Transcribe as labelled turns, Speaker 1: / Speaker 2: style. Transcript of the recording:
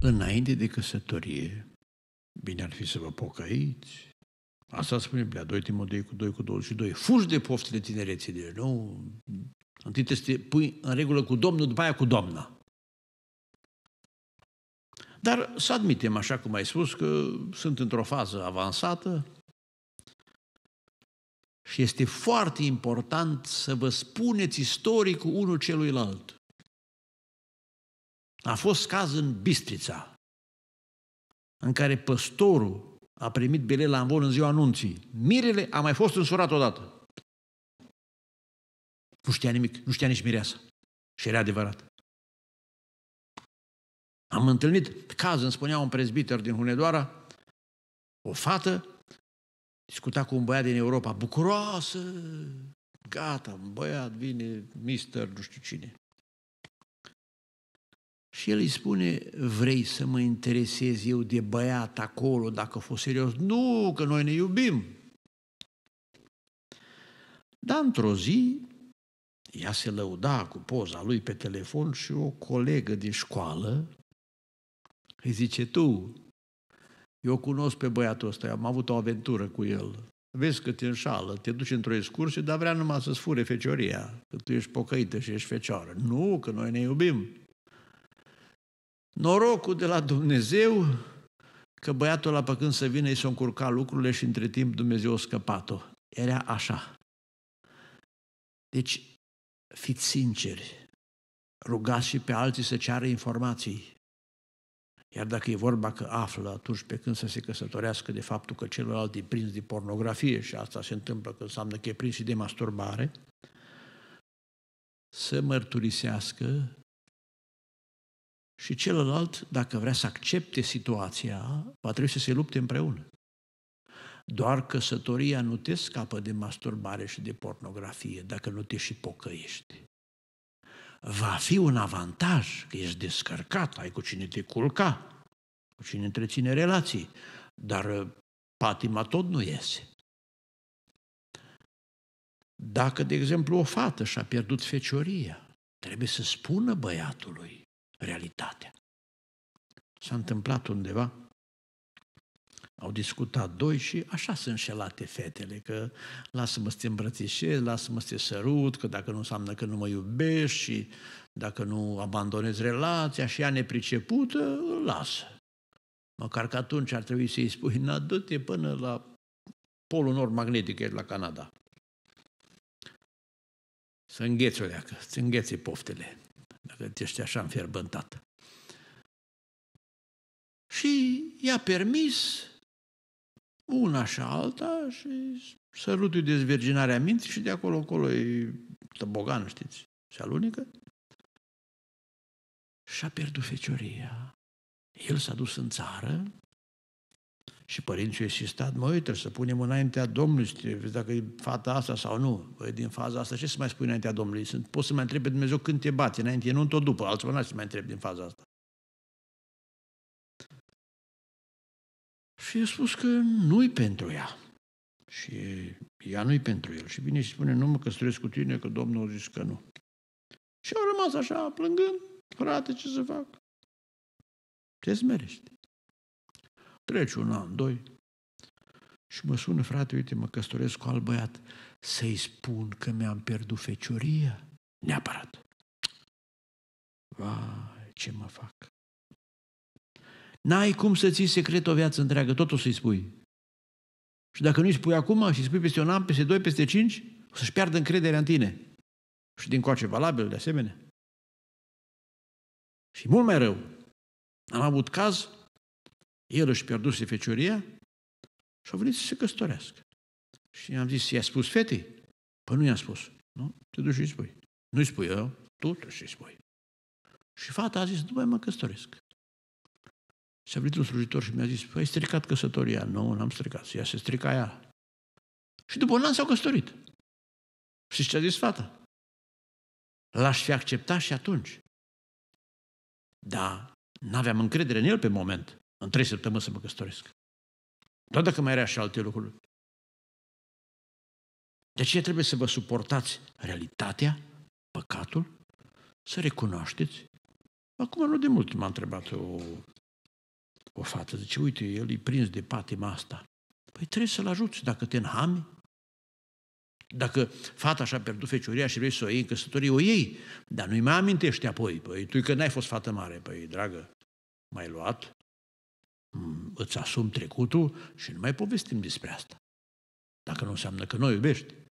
Speaker 1: Înainte de căsătorie, bine ar fi să vă pocăiți, Asta spune Biblia, 2 Timotei cu 2 cu 22. Fugi de poftele tinereții de nou. Întâi te pui în regulă cu Domnul, după aia cu Doamna. Dar să admitem, așa cum ai spus, că sunt într-o fază avansată, și este foarte important să vă spuneți istoricul unul celuilalt. A fost caz în Bistrița, în care păstorul a primit bilet la învol în ziua anunții. Mirele a mai fost însurat odată. Nu știa nimic, nu știa nici mireasa. Și era adevărat. Am întâlnit caz, îmi spunea un prezbiter din Hunedoara, o fată Discuta cu un băiat din Europa, bucuroasă, gata, un băiat vine, mister, nu știu cine. Și el îi spune, vrei să mă interesez eu de băiat acolo, dacă fost serios? Nu, că noi ne iubim. Dar într-o zi, ea se lăuda cu poza lui pe telefon și o colegă de școală îi zice, tu, eu cunosc pe băiatul ăsta, am avut o aventură cu el. Vezi că te înșală, te duci într-o excursie, dar vrea numai să-ți fure fecioria, că tu ești pocăită și ești fecioară. Nu, că noi ne iubim. Norocul de la Dumnezeu că băiatul la când să vină, îi s-o încurca lucrurile și între timp Dumnezeu a scăpat-o. Era așa. Deci, fiți sinceri, rugați și pe alții să ceară informații. Iar dacă e vorba că află atunci pe când să se căsătorească de faptul că celălalt e prins de pornografie și asta se întâmplă că înseamnă că e prins și de masturbare, să mărturisească și celălalt, dacă vrea să accepte situația, va trebui să se lupte împreună. Doar căsătoria nu te scapă de masturbare și de pornografie dacă nu te și pocăiești va fi un avantaj, că ești descărcat, ai cu cine te culca, cu cine întreține relații, dar uh, patima tot nu iese. Dacă, de exemplu, o fată și-a pierdut fecioria, trebuie să spună băiatului realitatea. S-a întâmplat undeva au discutat doi și așa sunt înșelate fetele, că lasă-mă să te îmbrățișez, lasă-mă să te sărut, că dacă nu înseamnă că nu mă iubești și dacă nu abandonezi relația și ea nepricepută, îl lasă. Măcar că atunci ar trebui să-i spui, na, du-te până la polul nord magnetic, la Canada. Să îngheți o leacă, să îngheți poftele, dacă ești așa înfierbântat. Și i-a permis una și alta și sărutul de dezverginarea minții și de acolo încolo e tăbogan, știți, se alunică. Și-a pierdut fecioria. El s-a dus în țară și părinții și stat, mă, uite, să punem înaintea Domnului, să dacă e fata asta sau nu. Băi, din faza asta ce să mai spui înaintea Domnului? Sunt, poți să mai pe Dumnezeu când te bate înainte, nu tot după, altceva nu să mai întreb din faza asta. Și i-a spus că nu-i pentru ea. Și ea nu-i pentru el. Și vine și spune, nu mă căsătoresc cu tine, că Domnul a zis că nu. Și a rămas așa, plângând, frate, ce să fac? Te smerești. Trece un an, doi, și mă sună, frate, uite, mă căsătoresc cu alt băiat, să-i spun că mi-am pierdut fecioria? Neapărat. Vai, ce mă fac? N-ai cum să ții secret o viață întreagă, tot o să-i spui. Și dacă nu-i spui acum și spui peste un an, peste doi, peste cinci, o să-și piardă încrederea în tine. Și din coace valabil, de asemenea. Și mult mai rău. Am avut caz, el își pierduse fecioria și a venit să se căsătorească. Și am zis, i-a spus fetei? Păi nu i-a spus. Nu? Te duci și spui. Nu-i spui eu, tu și spui. Și fata a zis, nu mai mă căsătoresc. Și a venit un slujitor și mi-a zis, păi ai stricat căsătoria. Nu, n-am stricat. Ea se strica ea. Și după un an s-au căsătorit. Și ce a zis fata? L-aș fi acceptat și atunci. Da, n-aveam încredere în el pe moment. În trei săptămâni să mă căsătoresc. Doar dacă mai era și alte lucruri. De deci, ce trebuie să vă suportați realitatea, păcatul, să recunoașteți. Acum, nu de mult m-a întrebat o o fată, zice, uite, el e prins de patima asta. Păi trebuie să-l ajuți dacă te înhami. Dacă fata și-a pierdut fecioria și vrei să o iei în căsătorie, o iei. Dar nu-i mai amintești apoi. Păi tu că n-ai fost fată mare. Păi, dragă, mai luat, îți asum trecutul și nu mai povestim despre asta. Dacă nu înseamnă că nu o iubești.